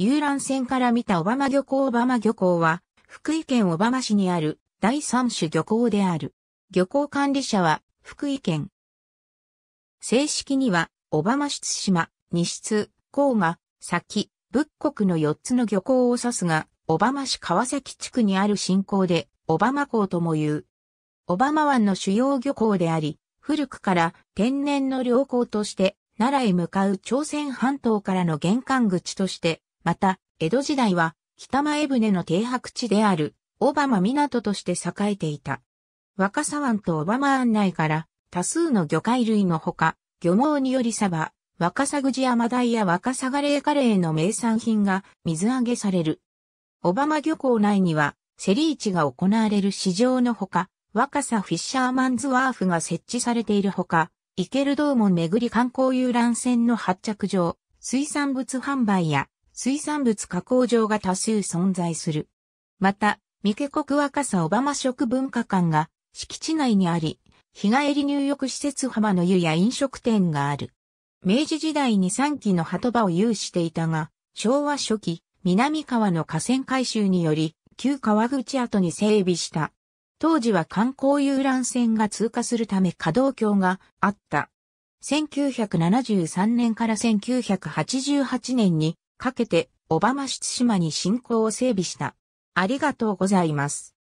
遊覧船から見た小浜漁港小浜漁港は、福井県小浜市にある第三種漁港である。漁港管理者は福井県。正式には、小浜出島、西津、甲賀、先、仏国の四つの漁港を指すが、小浜市川崎地区にある新港で、小浜港とも言う。小浜湾の主要漁港であり、古くから天然の漁港として、奈良へ向かう朝鮮半島からの玄関口としてまた、江戸時代は北前船の停泊地である小浜港として栄えていた。若狭湾と小浜案内から多数の魚介類のほか、漁網によりサバ、若狭口やマダイや若狭ガレーカレーの名産品が水揚げされる。小浜漁港内には、セリーチが行われる市場のほか、若狭フィッシャーマンズワーフが設置されているほか、イケルドーモン巡り観光遊覧船の発着場、水産物販売や水産物加工場が多数存在する。また、三毛国若狭小浜食文化館が敷地内にあり、日帰り入浴施設浜の湯や飲食店がある。明治時代に3期の鳩場を有していたが、昭和初期、南川の河川改修により、旧川口跡に整備した。当時は観光遊覧船が通過するため稼働橋があった。1973年から1988年にかけて、小浜出島に進行を整備した。ありがとうございます。